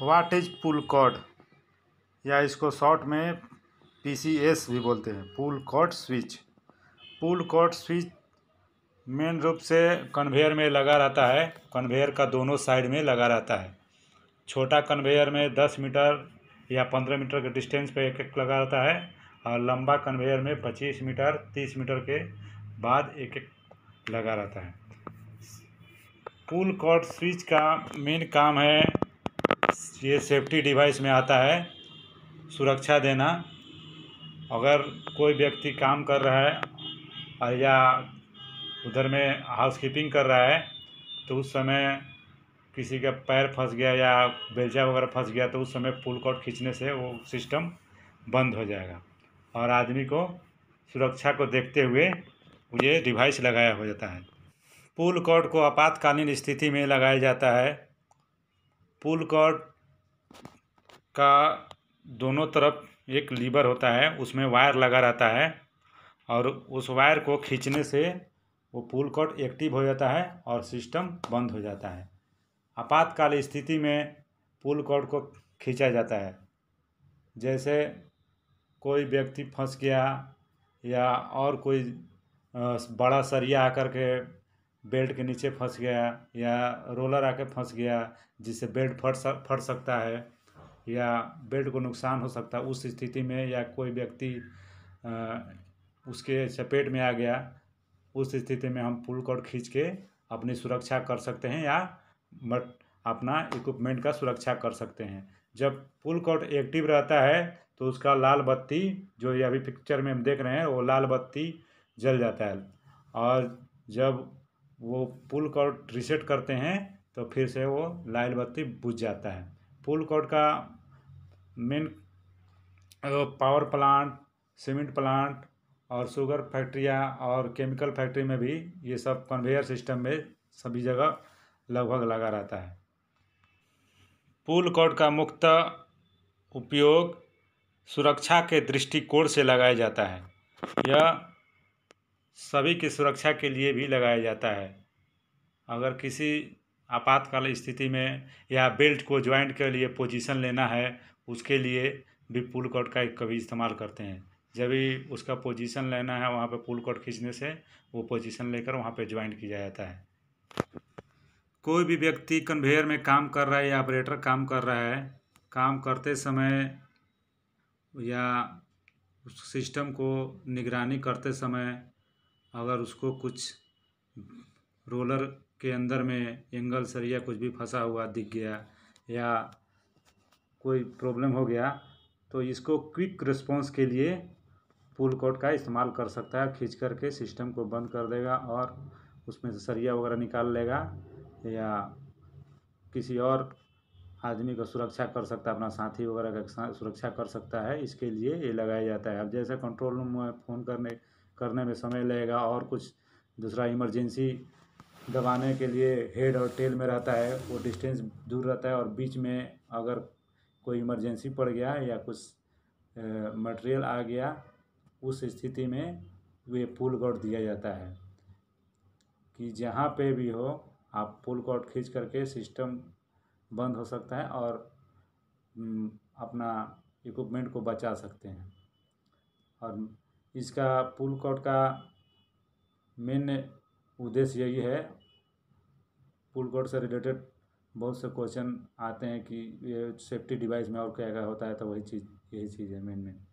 what is pull code या इसको short में पीसीएस भी बोलते हैं pull cord switch pull cord switch main रूप से कन्वेयर में लगा रहता है कन्वेयर का दोनों साइड में लगा रहता है छोटा कन्वेयर में दस मीटर या पंद्रह मीटर के डिस्टेंस पे एक एक लगा रहता है और लंबा कन्वेयर में पच्चीस मीटर तीस मीटर के बाद एक एक लगा रहता है पुल कॉड स्विच का मेन काम है ये सेफ्टी डिवाइस में आता है सुरक्षा देना अगर कोई व्यक्ति काम कर रहा है या उधर में हाउस कीपिंग कर रहा है तो उस समय किसी का पैर फंस गया या बेलचा वगैरह फंस गया तो उस समय पुल कॉट खींचने से वो सिस्टम बंद हो जाएगा और आदमी को सुरक्षा को देखते हुए ये डिवाइस लगाया हो जाता है पुल कॉट को आपातकालीन स्थिति में लगाया जाता है पुल कॉर्ड का दोनों तरफ एक लीवर होता है उसमें वायर लगा रहता है और उस वायर को खींचने से वो पुल कॉर्ड एक्टिव हो जाता है और सिस्टम बंद हो जाता है आपातकाल स्थिति में पुल कॉर्ड को खींचा जाता है जैसे कोई व्यक्ति फंस गया या और कोई बड़ा सरिया आकर के बेल्ट के नीचे फंस गया या रोलर आके फंस गया जिससे बेल्ट फट सक फट सकता है या बेल्ट को नुकसान हो सकता है उस स्थिति में या कोई व्यक्ति उसके चपेट में आ गया उस स्थिति में हम पुल कॉर्ड खींच के अपनी सुरक्षा कर सकते हैं या मट अपना इक्विपमेंट का सुरक्षा कर सकते हैं जब पुल कॉर्ड एक्टिव रहता है तो उसका लाल बत्ती जो ये अभी पिक्चर में हम देख रहे हैं वो लाल बत्ती जल जाता है और जब वो पुल कॉर्ड रिसेट करते हैं तो फिर से वो लाइट बत्ती बुझ जाता है पुल कॉर्ड का main power plant cement plant और शुगर फैक्ट्रियाँ और केमिकल फैक्ट्री में भी ये सब कन्वेयर सिस्टम में सभी जगह लगभग लगा रहता है पुल कॉर्ड का मुख्य उपयोग सुरक्षा के दृष्टिकोण से लगाया जाता है यह सभी की सुरक्षा के लिए भी लगाया जाता है अगर किसी आपातकाल स्थिति में या बेल्ट को ज्वाइंट के लिए पोजीशन लेना है उसके लिए भी पुल कट का कभी इस्तेमाल करते हैं जब भी उसका पोजीशन लेना है वहाँ पे पुल कट खींचने से वो पोजीशन लेकर वहाँ पे ज्वाइंट किया जाता है कोई भी व्यक्ति कन्वेयर में काम कर रहा है या ऑपरेटर काम कर रहा है काम करते समय या उस सिस्टम को निगरानी करते समय अगर उसको कुछ रोलर के अंदर में एंगल सरिया कुछ भी फंसा हुआ दिख गया या कोई प्रॉब्लम हो गया तो इसको क्विक रिस्पॉन्स के लिए पुल कोट का इस्तेमाल कर सकता है खींच करके सिस्टम को बंद कर देगा और उसमें से सरिया वगैरह निकाल लेगा या किसी और आदमी का सुरक्षा कर सकता है अपना साथी वगैरह का सुरक्षा कर सकता है इसके लिए ये लगाया जाता है अब जैसे कंट्रोल रूम में फ़ोन करने करने में समय लगेगा और कुछ दूसरा इमरजेंसी दबाने के लिए हेड और टेल में रहता है वो डिस्टेंस दूर रहता है और बीच में अगर कोई इमरजेंसी पड़ गया या कुछ मटेरियल आ गया उस स्थिति में वे पुल गॉड दिया जाता है कि जहाँ पे भी हो आप पुल गॉड खींच करके सिस्टम बंद हो सकता है और अपना इक्विपमेंट को बचा सकते हैं और इसका पुल कोट का मेन उद्देश्य यही है पुल कोट से रिलेटेड बहुत से क्वेश्चन आते हैं कि ये सेफ्टी डिवाइस में और क्या क्या होता है तो वही चीज़ यही चीज़ है मेन मेन